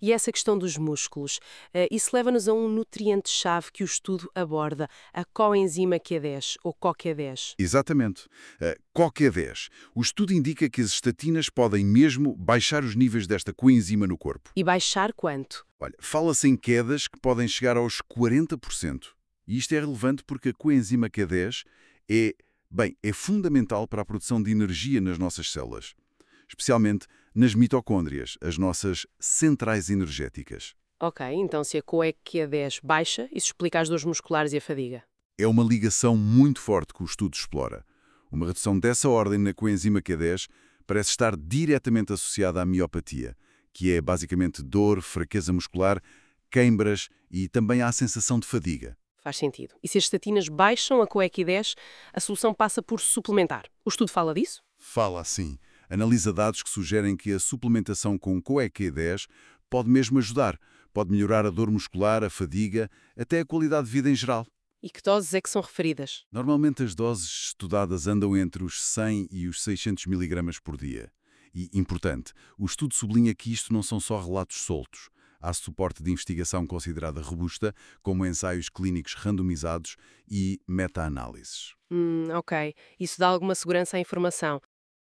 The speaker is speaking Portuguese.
E essa questão dos músculos, eh, isso leva-nos a um nutriente-chave que o estudo aborda, a coenzima Q10, ou CoQ10. Exatamente. Uh, eh, CoQ10. O estudo indica que as estatinas podem mesmo baixar os níveis desta coenzima no corpo. E baixar quanto? Olha, fala-se em quedas que podem chegar aos 40%. E isto é relevante porque a coenzima Q10 é, bem, é fundamental para a produção de energia nas nossas células. Especialmente nas mitocôndrias, as nossas centrais energéticas. Ok, então se a CoQ10 é baixa, isso explica as dores musculares e a fadiga. É uma ligação muito forte que o estudo explora. Uma redução dessa ordem na coenzima Q10 parece estar diretamente associada à miopatia, que é basicamente dor, fraqueza muscular, queimbras e também à sensação de fadiga. Faz sentido. E se as estatinas baixam a CoQ10, é a solução passa por suplementar. O estudo fala disso? Fala, sim analisa dados que sugerem que a suplementação com CoEQ10 pode mesmo ajudar, pode melhorar a dor muscular, a fadiga, até a qualidade de vida em geral. E que doses é que são referidas? Normalmente as doses estudadas andam entre os 100 e os 600 miligramas por dia. E, importante, o estudo sublinha que isto não são só relatos soltos. Há suporte de investigação considerada robusta, como ensaios clínicos randomizados e meta-análises. Hum, ok. Isso dá alguma segurança à informação.